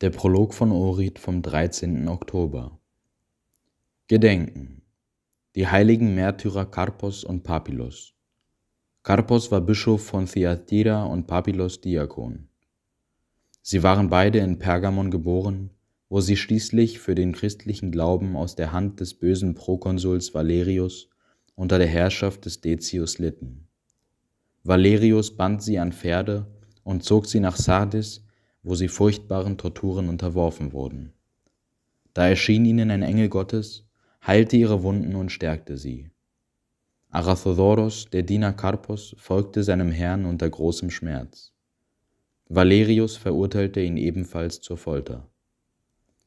Der Prolog von Orit vom 13. Oktober. Gedenken. Die heiligen Märtyrer Karpos und Papilos. Karpos war Bischof von Thyatira und Papilos Diakon. Sie waren beide in Pergamon geboren, wo sie schließlich für den christlichen Glauben aus der Hand des bösen Prokonsuls Valerius unter der Herrschaft des Decius litten. Valerius band sie an Pferde und zog sie nach Sardis, wo sie furchtbaren Torturen unterworfen wurden. Da erschien ihnen ein Engel Gottes, heilte ihre Wunden und stärkte sie. Arathodoros, der Diener Karpos, folgte seinem Herrn unter großem Schmerz. Valerius verurteilte ihn ebenfalls zur Folter.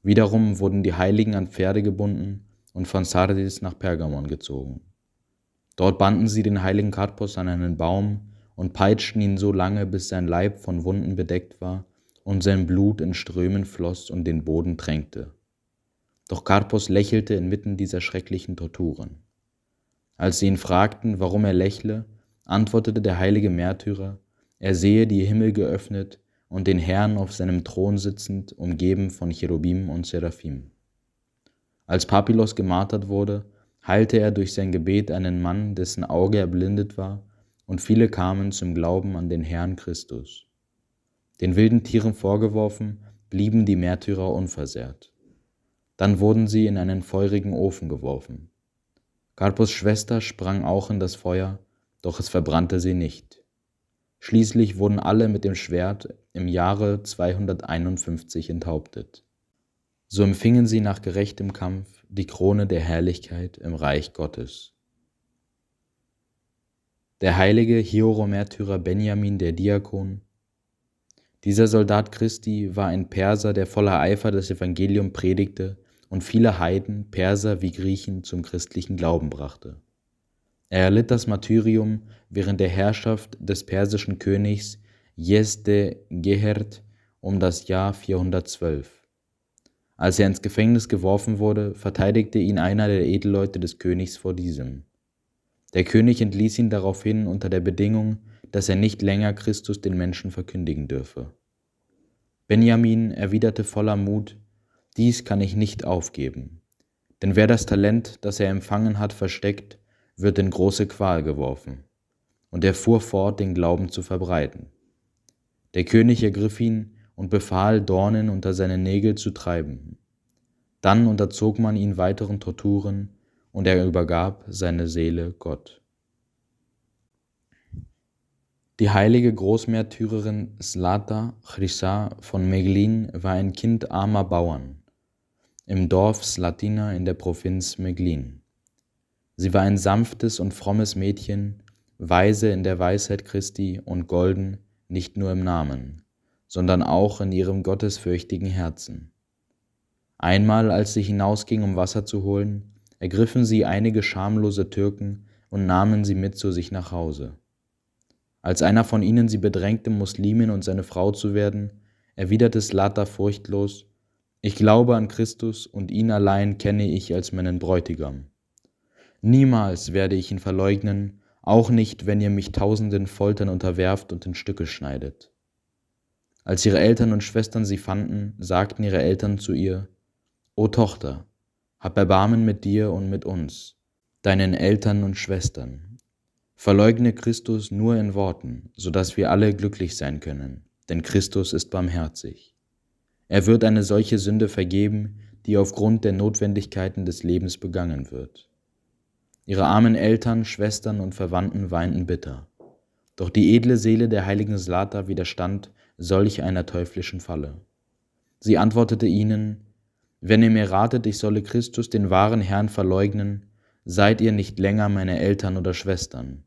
Wiederum wurden die Heiligen an Pferde gebunden und von Sardis nach Pergamon gezogen. Dort banden sie den heiligen Karpos an einen Baum und peitschten ihn so lange, bis sein Leib von Wunden bedeckt war und sein Blut in Strömen floss und den Boden tränkte. Doch Karpos lächelte inmitten dieser schrecklichen Torturen. Als sie ihn fragten, warum er lächle, antwortete der heilige Märtyrer, er sehe die Himmel geöffnet und den Herrn auf seinem Thron sitzend, umgeben von Cherubim und Seraphim. Als Papilos gemartert wurde, heilte er durch sein Gebet einen Mann, dessen Auge erblindet war, und viele kamen zum Glauben an den Herrn Christus. Den wilden Tieren vorgeworfen, blieben die Märtyrer unversehrt. Dann wurden sie in einen feurigen Ofen geworfen. Carpus Schwester sprang auch in das Feuer, doch es verbrannte sie nicht. Schließlich wurden alle mit dem Schwert im Jahre 251 enthauptet. So empfingen sie nach gerechtem Kampf die Krone der Herrlichkeit im Reich Gottes. Der heilige Hieromärtyrer Benjamin der Diakon dieser Soldat Christi war ein Perser, der voller Eifer das Evangelium predigte und viele Heiden, Perser wie Griechen zum christlichen Glauben brachte. Er erlitt das Martyrium während der Herrschaft des persischen Königs Jezde Gehert um das Jahr 412. Als er ins Gefängnis geworfen wurde, verteidigte ihn einer der Edelleute des Königs vor diesem. Der König entließ ihn daraufhin unter der Bedingung, dass er nicht länger Christus den Menschen verkündigen dürfe. Benjamin erwiderte voller Mut, dies kann ich nicht aufgeben, denn wer das Talent, das er empfangen hat, versteckt, wird in große Qual geworfen. Und er fuhr fort, den Glauben zu verbreiten. Der König ergriff ihn und befahl, Dornen unter seine Nägel zu treiben. Dann unterzog man ihn weiteren Torturen, und er übergab seine Seele Gott. Die heilige Großmärtyrerin Slata Chrysa von Meglin war ein Kind armer Bauern im Dorf Slatina in der Provinz Meglin. Sie war ein sanftes und frommes Mädchen, weise in der Weisheit Christi und golden nicht nur im Namen, sondern auch in ihrem gottesfürchtigen Herzen. Einmal, als sie hinausging, um Wasser zu holen, ergriffen sie einige schamlose Türken und nahmen sie mit zu sich nach Hause. Als einer von ihnen sie bedrängte, Muslimin und seine Frau zu werden, erwiderte Slata furchtlos, ich glaube an Christus und ihn allein kenne ich als meinen Bräutigam. Niemals werde ich ihn verleugnen, auch nicht, wenn ihr mich tausenden Foltern unterwerft und in Stücke schneidet. Als ihre Eltern und Schwestern sie fanden, sagten ihre Eltern zu ihr, O Tochter, hab Erbarmen mit dir und mit uns, deinen Eltern und Schwestern, Verleugne Christus nur in Worten, so dass wir alle glücklich sein können, denn Christus ist barmherzig. Er wird eine solche Sünde vergeben, die aufgrund der Notwendigkeiten des Lebens begangen wird. Ihre armen Eltern, Schwestern und Verwandten weinten bitter. Doch die edle Seele der heiligen Slata widerstand solch einer teuflischen Falle. Sie antwortete ihnen, Wenn ihr mir ratet, ich solle Christus den wahren Herrn verleugnen, seid ihr nicht länger meine Eltern oder Schwestern.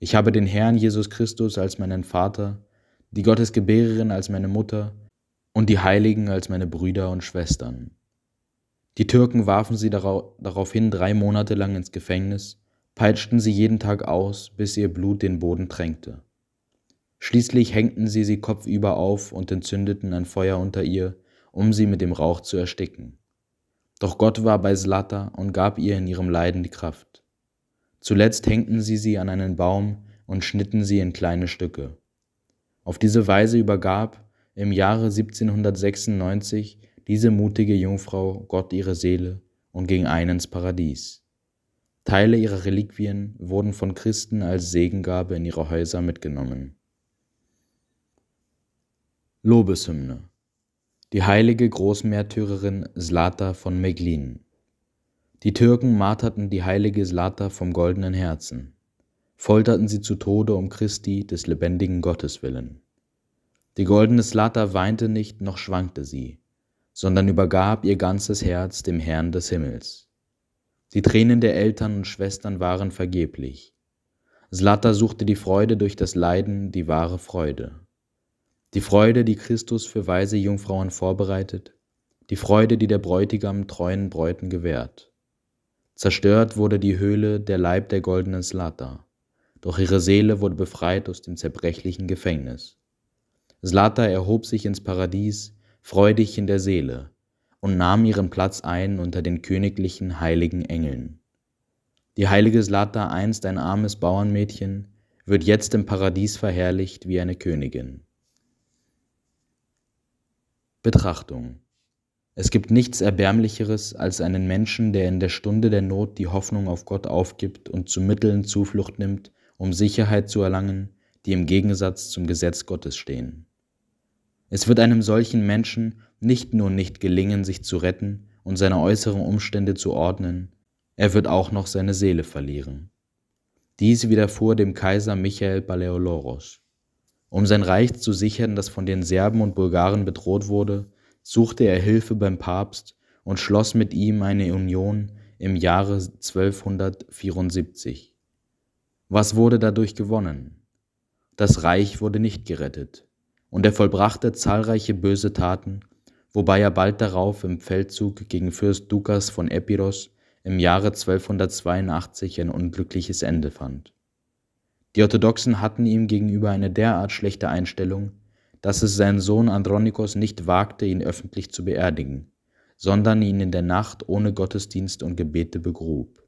Ich habe den Herrn Jesus Christus als meinen Vater, die Gottesgebärerin als meine Mutter und die Heiligen als meine Brüder und Schwestern. Die Türken warfen sie daraufhin drei Monate lang ins Gefängnis, peitschten sie jeden Tag aus, bis ihr Blut den Boden tränkte. Schließlich hängten sie sie kopfüber auf und entzündeten ein Feuer unter ihr, um sie mit dem Rauch zu ersticken. Doch Gott war bei Slata und gab ihr in ihrem Leiden die Kraft. Zuletzt hängten sie sie an einen Baum und schnitten sie in kleine Stücke. Auf diese Weise übergab im Jahre 1796 diese mutige Jungfrau Gott ihre Seele und ging ein ins Paradies. Teile ihrer Reliquien wurden von Christen als Segengabe in ihre Häuser mitgenommen. Lobeshymne Die heilige Großmärtyrerin Slata von Meglin die Türken marterten die heilige Slata vom goldenen Herzen, folterten sie zu Tode um Christi des lebendigen Gottes willen. Die goldene Slata weinte nicht noch schwankte sie, sondern übergab ihr ganzes Herz dem Herrn des Himmels. Die Tränen der Eltern und Schwestern waren vergeblich. Slata suchte die Freude durch das Leiden, die wahre Freude. Die Freude, die Christus für weise Jungfrauen vorbereitet, die Freude, die der Bräutigam treuen Bräuten gewährt. Zerstört wurde die Höhle, der Leib der goldenen Slata. Doch ihre Seele wurde befreit aus dem zerbrechlichen Gefängnis. Slata erhob sich ins Paradies, freudig in der Seele, und nahm ihren Platz ein unter den königlichen heiligen Engeln. Die heilige Slata, einst ein armes Bauernmädchen, wird jetzt im Paradies verherrlicht wie eine Königin. Betrachtung es gibt nichts Erbärmlicheres als einen Menschen, der in der Stunde der Not die Hoffnung auf Gott aufgibt und zu Mitteln Zuflucht nimmt, um Sicherheit zu erlangen, die im Gegensatz zum Gesetz Gottes stehen. Es wird einem solchen Menschen nicht nur nicht gelingen, sich zu retten und seine äußeren Umstände zu ordnen, er wird auch noch seine Seele verlieren. Dies widerfuhr dem Kaiser Michael Baleoloros. Um sein Reich zu sichern, das von den Serben und Bulgaren bedroht wurde, suchte er Hilfe beim Papst und schloss mit ihm eine Union im Jahre 1274. Was wurde dadurch gewonnen? Das Reich wurde nicht gerettet, und er vollbrachte zahlreiche böse Taten, wobei er bald darauf im Feldzug gegen Fürst Dukas von Epiros im Jahre 1282 ein unglückliches Ende fand. Die Orthodoxen hatten ihm gegenüber eine derart schlechte Einstellung, dass es sein Sohn Andronikos nicht wagte, ihn öffentlich zu beerdigen, sondern ihn in der Nacht ohne Gottesdienst und Gebete begrub.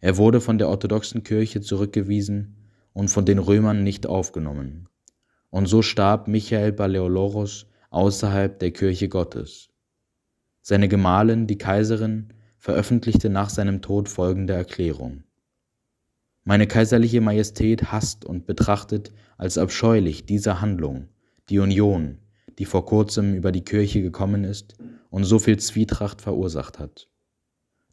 Er wurde von der orthodoxen Kirche zurückgewiesen und von den Römern nicht aufgenommen. Und so starb Michael Baleoloros außerhalb der Kirche Gottes. Seine Gemahlin, die Kaiserin, veröffentlichte nach seinem Tod folgende Erklärung. Meine kaiserliche Majestät hasst und betrachtet als abscheulich diese Handlung die Union, die vor kurzem über die Kirche gekommen ist und so viel Zwietracht verursacht hat.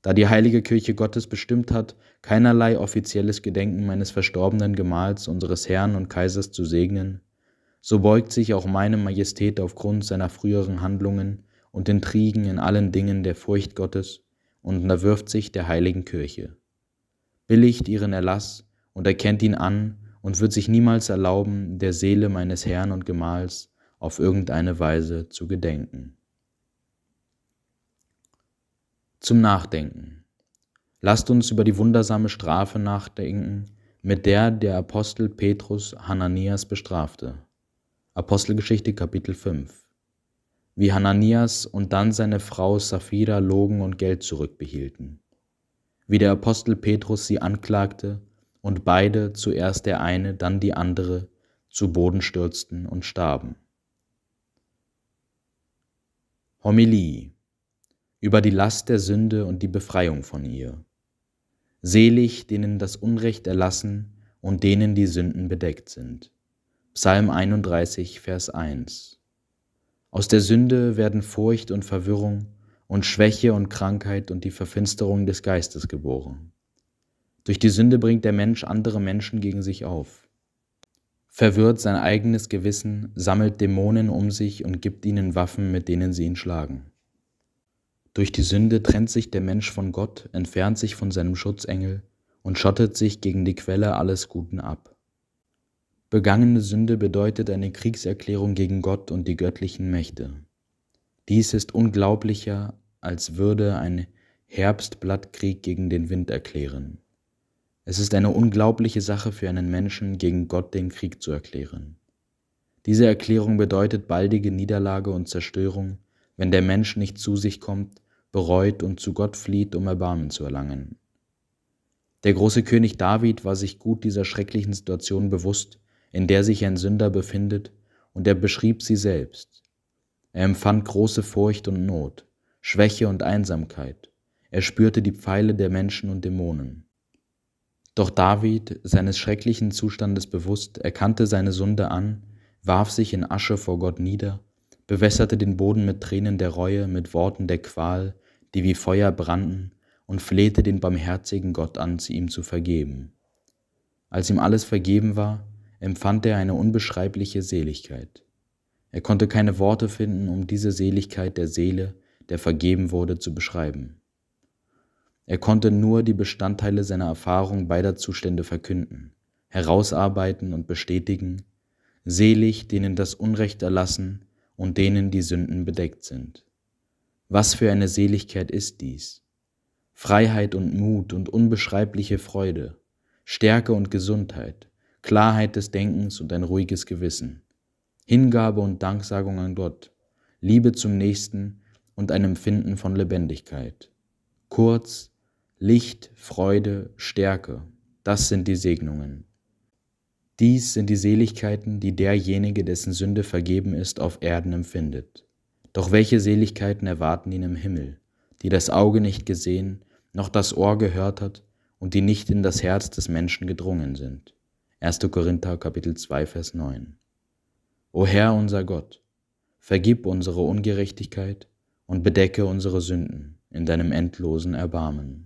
Da die heilige Kirche Gottes bestimmt hat, keinerlei offizielles Gedenken meines verstorbenen Gemahls, unseres Herrn und Kaisers zu segnen, so beugt sich auch meine Majestät aufgrund seiner früheren Handlungen und Intrigen in allen Dingen der Furcht Gottes und unterwirft sich der heiligen Kirche. Billigt ihren Erlass und erkennt ihn an und wird sich niemals erlauben, der Seele meines Herrn und Gemahls auf irgendeine Weise zu gedenken. Zum Nachdenken. Lasst uns über die wundersame Strafe nachdenken, mit der der Apostel Petrus Hananias bestrafte. Apostelgeschichte Kapitel 5. Wie Hananias und dann seine Frau Sapphira logen und Geld zurückbehielten. Wie der Apostel Petrus sie anklagte und beide, zuerst der eine, dann die andere, zu Boden stürzten und starben. Homilie über die Last der Sünde und die Befreiung von ihr. Selig, denen das Unrecht erlassen und denen die Sünden bedeckt sind. Psalm 31, Vers 1. Aus der Sünde werden Furcht und Verwirrung und Schwäche und Krankheit und die Verfinsterung des Geistes geboren. Durch die Sünde bringt der Mensch andere Menschen gegen sich auf, verwirrt sein eigenes Gewissen, sammelt Dämonen um sich und gibt ihnen Waffen, mit denen sie ihn schlagen. Durch die Sünde trennt sich der Mensch von Gott, entfernt sich von seinem Schutzengel und schottet sich gegen die Quelle alles Guten ab. Begangene Sünde bedeutet eine Kriegserklärung gegen Gott und die göttlichen Mächte. Dies ist unglaublicher, als würde ein Herbstblattkrieg gegen den Wind erklären. Es ist eine unglaubliche Sache für einen Menschen, gegen Gott den Krieg zu erklären. Diese Erklärung bedeutet baldige Niederlage und Zerstörung, wenn der Mensch nicht zu sich kommt, bereut und zu Gott flieht, um Erbarmen zu erlangen. Der große König David war sich gut dieser schrecklichen Situation bewusst, in der sich ein Sünder befindet, und er beschrieb sie selbst. Er empfand große Furcht und Not, Schwäche und Einsamkeit, er spürte die Pfeile der Menschen und Dämonen. Doch David, seines schrecklichen Zustandes bewusst, erkannte seine Sünde an, warf sich in Asche vor Gott nieder, bewässerte den Boden mit Tränen der Reue, mit Worten der Qual, die wie Feuer brannten, und flehte den barmherzigen Gott an, zu ihm zu vergeben. Als ihm alles vergeben war, empfand er eine unbeschreibliche Seligkeit. Er konnte keine Worte finden, um diese Seligkeit der Seele, der vergeben wurde, zu beschreiben. Er konnte nur die Bestandteile seiner Erfahrung beider Zustände verkünden, herausarbeiten und bestätigen, selig, denen das Unrecht erlassen und denen die Sünden bedeckt sind. Was für eine Seligkeit ist dies? Freiheit und Mut und unbeschreibliche Freude, Stärke und Gesundheit, Klarheit des Denkens und ein ruhiges Gewissen, Hingabe und Danksagung an Gott, Liebe zum Nächsten und ein Empfinden von Lebendigkeit. Kurz, Licht, Freude, Stärke, das sind die Segnungen. Dies sind die Seligkeiten, die derjenige, dessen Sünde vergeben ist, auf Erden empfindet. Doch welche Seligkeiten erwarten ihn im Himmel, die das Auge nicht gesehen, noch das Ohr gehört hat und die nicht in das Herz des Menschen gedrungen sind. 1. Korinther Kapitel 2 Vers 9. O Herr unser Gott, vergib unsere Ungerechtigkeit und bedecke unsere Sünden in deinem endlosen Erbarmen.